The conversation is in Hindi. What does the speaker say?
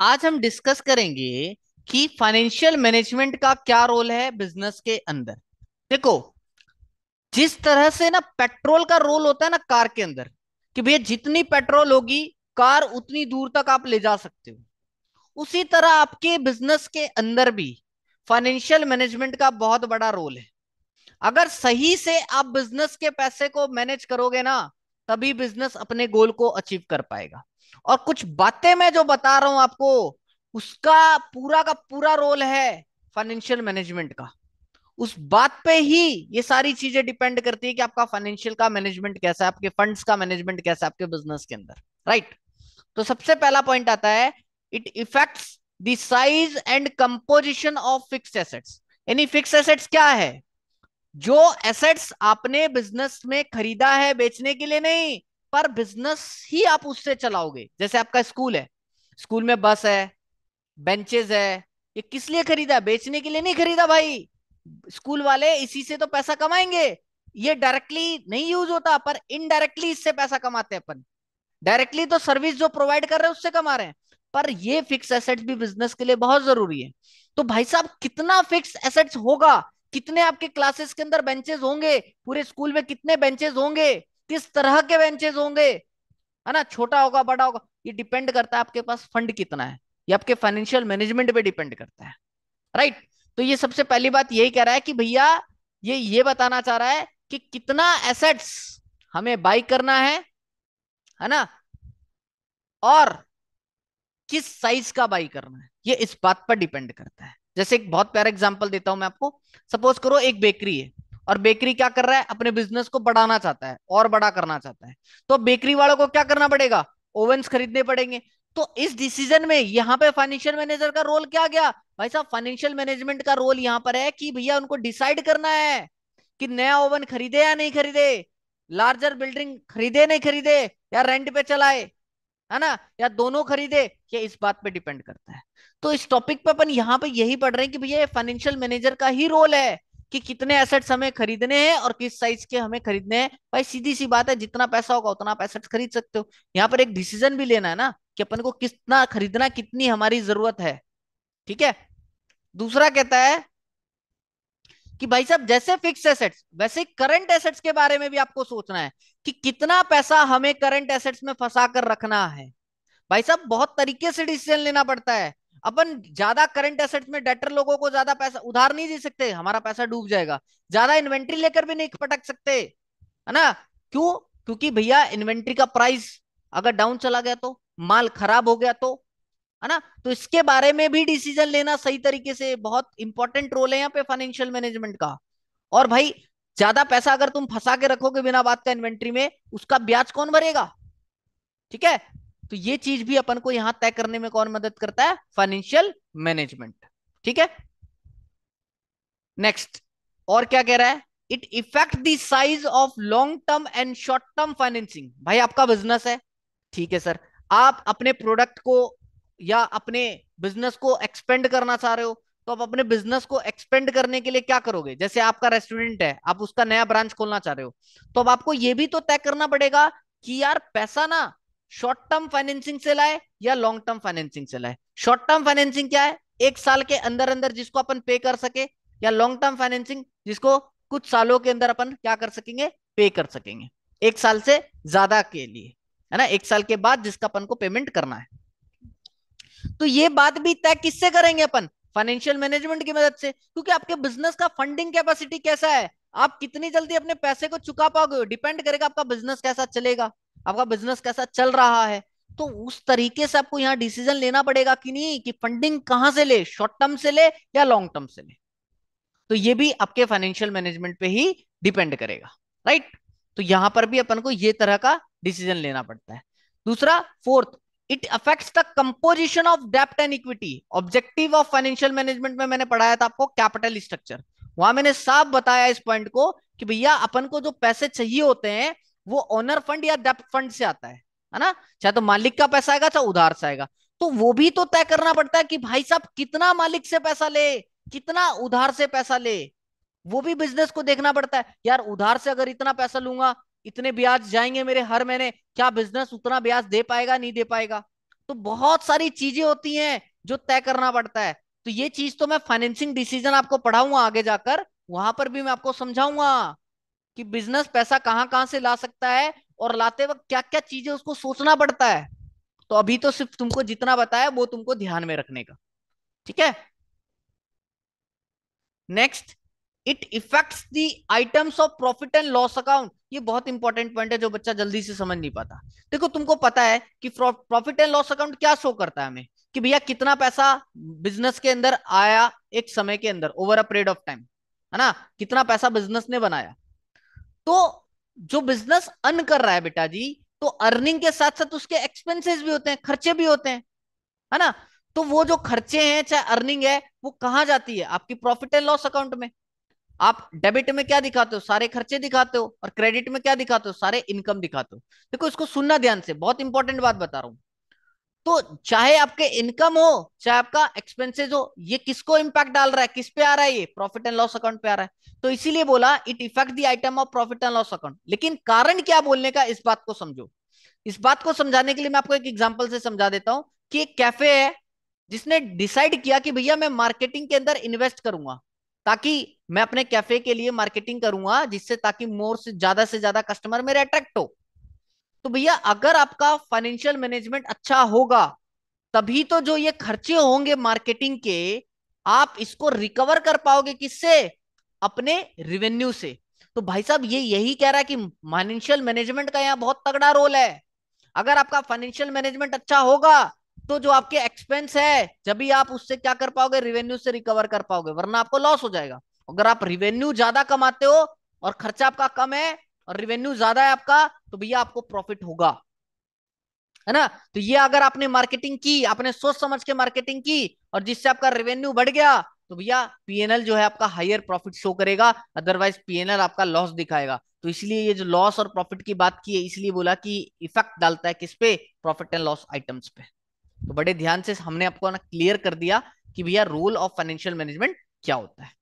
आज हम डिस्कस करेंगे कि फाइनेंशियल मैनेजमेंट का क्या रोल है बिजनेस के अंदर देखो जिस तरह से ना पेट्रोल का रोल होता है ना कार के अंदर कि भैया जितनी पेट्रोल होगी कार उतनी दूर तक आप ले जा सकते हो उसी तरह आपके बिजनेस के अंदर भी फाइनेंशियल मैनेजमेंट का बहुत बड़ा रोल है अगर सही से आप बिजनेस के पैसे को मैनेज करोगे ना तभी बिजनेस अपने गोल को अचीव कर पाएगा और कुछ बातें मैं जो बता रहा हूं आपको उसका पूरा का पूरा रोल है फाइनेंशियल मैनेजमेंट का उस बात पे ही ये सारी चीजें डिपेंड करती है कि आपका फाइनेंशियल का मैनेजमेंट कैसा है आपके फंड्स का मैनेजमेंट कैसा है आपके बिजनेस के अंदर राइट right? तो सबसे पहला पॉइंट आता है it effects the size and composition of fix assets यानी फिक्स एसेट्स क्या है जो एसेट्स आपने बिजनेस में खरीदा है बेचने के लिए नहीं पर बिजनेस ही आप उससे चलाओगे जैसे आपका स्कूल है स्कूल में बस है बेंचेस है ये किस लिए खरीदा बेचने के लिए नहीं खरीदा भाई स्कूल वाले इसी से तो पैसा कमाएंगे ये डायरेक्टली नहीं यूज होता पर इनडायरेक्टली इससे पैसा कमाते हैं अपन डायरेक्टली तो सर्विस जो प्रोवाइड कर रहे हैं उससे कमा रहे हैं पर ये फिक्स एसेट्स भी बिजनेस के लिए बहुत जरूरी है तो भाई साहब कितना फिक्स एसेट्स होगा कितने आपके क्लासेस के अंदर बेंचेस होंगे पूरे स्कूल में कितने बेंचेस होंगे किस तरह के बेंचेस होंगे है ना छोटा होगा बड़ा होगा ये डिपेंड करता है आपके पास फंड कितना है ये आपके फाइनेंशियल मैनेजमेंट पे डिपेंड करता है राइट तो ये सबसे पहली बात यही कह रहा है कि भैया ये ये बताना चाह रहा है कि कितना एसेट्स हमें बाई करना है है ना और किस साइज का बाई करना है ये इस बात पर डिपेंड करता है जैसे एक बहुत प्यारा एग्जाम्पल देता हूं मैं आपको सपोज करो एक बेकरी है और बेकरी क्या कर रहा है अपने बिजनेस को बढ़ाना चाहता है और बड़ा करना चाहता है तो बेकरी वालों को क्या करना पड़ेगा ओवन खरीदने पड़ेंगे तो इस डिसीजन में यहाँ पे फाइनेंशियल मैनेजर का रोल क्या गया भाई साहब फाइनेंशियल मैनेजमेंट का रोल यहाँ पर है कि भैया उनको डिसाइड करना है कि नया ओवन खरीदे या नहीं खरीदे लार्जर बिल्डिंग खरीदे नहीं खरीदे या रेंट पे चलाए है ना या दोनों खरीदे ये इस बात पे डिपेंड करता है तो इस टॉपिक पे अपन यहाँ पे यही पढ़ रहे हैं कि भैया फाइनेंशियल मैनेजर का ही रोल है कि कितने एसेट्स हमें खरीदने हैं और किस साइज के हमें खरीदने हैं भाई सीधी सी बात है जितना पैसा होगा उतना आप एसेट्स खरीद सकते हो यहाँ पर एक डिसीजन भी लेना है ना कि अपन को कितना खरीदना कितनी हमारी जरूरत है ठीक है दूसरा कहता है कि भाई साहब जैसे फिक्स एसेट्स वैसे करंट एसेट्स के बारे में भी आपको सोचना है कि कितना पैसा हमें करंट एसेट्स में फंसा कर रखना है भाई साहब बहुत तरीके से डिसीजन लेना पड़ता है अपन ज्यादा करंट एसेट में डेटर लोगों को ज्यादा पैसा उधार नहीं दे सकते हमारा पैसा डूब जाएगा ज्यादा इन्वेंट्री लेकर भी नहीं पटक सकते है ना क्यों क्योंकि भैया इन्वेंट्री का प्राइस अगर डाउन चला गया तो माल खराब हो गया तो है ना तो इसके बारे में भी डिसीजन लेना सही तरीके से बहुत इंपॉर्टेंट रोल है यहाँ पे फाइनेंशियल मैनेजमेंट का और भाई ज्यादा पैसा अगर तुम फंसा के रखोगे बिना बात का इन्वेंट्री में उसका ब्याज कौन भरेगा ठीक है तो ये चीज भी अपन को यहां तय करने में कौन मदद करता है फाइनेंशियल मैनेजमेंट ठीक है नेक्स्ट और क्या कह रहा है it effect the size of long term and short term financing भाई आपका बिजनेस है ठीक है सर आप अपने प्रोडक्ट को या अपने बिजनेस को एक्सपेंड करना चाह रहे हो तो आप अपने बिजनेस को एक्सपेंड करने के लिए क्या करोगे जैसे आपका रेस्टोरेंट है आप उसका नया ब्रांच खोलना चाह रहे हो तो अब आपको यह भी तो तय करना पड़ेगा कि यार पैसा ना शॉर्ट टर्म फाइनेंसिंग से लाए या लॉन्ग टर्म फाइनेंसिंग से लाए शॉर्ट टर्म फाइनेंसिंग क्या है एक साल के अंदर अंदर जिसको अपन पे कर सके या लॉन्ग टर्म फाइनेंसिंग जिसको कुछ सालों के अंदर अपन क्या कर सकेंगे पे कर सकेंगे एक साल से ज्यादा के लिए है ना एक साल के बाद जिसका अपन को पेमेंट करना है तो ये बात भी तय किससे करेंगे अपन फाइनेंशियल मैनेजमेंट की मदद से क्योंकि आपके बिजनेस का फंडिंग कैपेसिटी कैसा है आप कितनी जल्दी अपने पैसे को चुका पाओगे डिपेंड करेगा आपका बिजनेस कैसा चलेगा आपका बिजनेस कैसा चल रहा है तो उस तरीके से आपको यहाँ डिसीजन लेना पड़ेगा कि नहीं कि फंडिंग कहां से ले शॉर्ट टर्म से ले या लॉन्ग टर्म से ले तो ये भी आपके फाइनेंशियल मैनेजमेंट पे ही डिपेंड करेगा राइट तो यहां पर भी अपन को ये तरह का डिसीजन लेना पड़ता है दूसरा fourth it affects the composition of डेप्ट and equity objective of financial management में मैंने पढ़ाया था आपको कैपिटल स्ट्रक्चर वहां मैंने साफ बताया इस पॉइंट को कि भैया अपन को जो पैसे चाहिए होते हैं वो ओनर फंड या डेप फंड से आता है है ना चाहे तो मालिक का पैसा आएगा चाहे उधार से आएगा तो वो भी तो तय करना पड़ता है कि भाई साहब कितना मालिक से पैसा ले कितना उधार से पैसा ले वो भी बिजनेस को देखना पड़ता है यार उधार से अगर इतना पैसा लूंगा इतने ब्याज जाएंगे मेरे हर महीने क्या बिजनेस उतना ब्याज दे पाएगा नहीं दे पाएगा तो बहुत सारी चीजें होती हैं जो तय करना पड़ता है तो ये चीज तो मैं फाइनेंसिंग डिसीजन आपको पढ़ाऊंगा आगे जाकर वहां पर भी मैं आपको समझाऊंगा कि बिजनेस पैसा कहां कहां से ला सकता है और लाते वक्त क्या क्या चीजें उसको सोचना पड़ता है तो अभी तो सिर्फ तुमको जितना बताया वो तुमको ध्यान में रखने का ठीक है next it effects the items of profit and loss account ये बहुत इंपॉर्टेंट पॉइंट है जो बच्चा जल्दी से समझ नहीं पाता देखो तुमको पता है कि प्रॉफिट एंड लॉस अकाउंट क्या शो करता है हमें कि भैया कितना पैसा बिजनेस के अंदर आया एक समय के अंदर over a period of time है ना कितना पैसा बिजनेस ने बनाया तो जो बिजनेस अर्न कर रहा है बेटा जी तो अर्निंग के साथ साथ उसके एक्सपेंसेस भी होते हैं खर्चे भी होते हैं है ना तो वो जो खर्चे हैं चाहे अर्निंग है वो कहां जाती है आपकी प्रॉफिट एंड लॉस अकाउंट में आप डेबिट में क्या दिखाते हो सारे खर्चे दिखाते हो और क्रेडिट में क्या दिखाते हो सारे इनकम दिखाते हो देखो इसको सुनना ध्यान से बहुत इंपॉर्टेंट बात बता रहा हूं तो चाहे आपके इनकम हो चाहे आपका एक्सपेंसेस हो ये किसको इंपैक्ट डाल रहा है किस पे आ रहा है ये प्रॉफिट एंड लॉस अकाउंट पे आ रहा है तो इसीलिए बोला it effect the item of profit and loss account लेकिन कारण क्या बोलने का इस बात को समझो इस बात को समझाने के लिए मैं आपको एक एग्जाम्पल से समझा देता हूं कि एक कैफे है जिसने डिसाइड किया कि भैया मैं मार्केटिंग के अंदर इन्वेस्ट करूंगा ताकि मैं अपने कैफे के लिए मार्केटिंग करूंगा जिससे ताकि मोर से ज्यादा से ज्यादा कस्टमर मेरे अट्रैक्ट हो तो भैया अगर आपका फाइनेंशियल मैनेजमेंट अच्छा होगा तभी तो जो ये खर्चे होंगे मार्केटिंग के आप इसको रिकवर कर पाओगे किससे अपने रिवेन्यू से तो भाई साहब ये यही कह रहा है कि फाइनेंशियल मैनेजमेंट का यहाँ बहुत तगड़ा रोल है अगर आपका फाइनेंशियल मैनेजमेंट अच्छा होगा तो जो आपके एक्सपेंस है जब भी आप उससे क्या कर पाओगे रिवेन्यू से रिकवर कर पाओगे वरना आपको लॉस हो जाएगा अगर आप रिवेन्यू ज्यादा कमाते हो और खर्चा आपका कम है और रिवेन्यू ज्यादा है आपका तो भैया आपको प्रॉफिट होगा है ना तो ये अगर आपने मार्केटिंग की आपने सोच समझ के मार्केटिंग की और जिससे आपका रेवेन्यू बढ़ गया तो भैया पीएनएल जो है आपका हायर प्रॉफिट शो करेगा अदरवाइज पीएनएल आपका लॉस दिखाएगा तो इसलिए ये जो लॉस और प्रॉफिट की बात की है इसलिए बोला कि इफेक्ट डालता है किस पे प्रॉफिट एंड लॉस आइटम्स पे तो बड़े ध्यान से हमने आपको ना क्लियर कर दिया कि भैया रोल ऑफ फाइनेंशियल मैनेजमेंट क्या होता है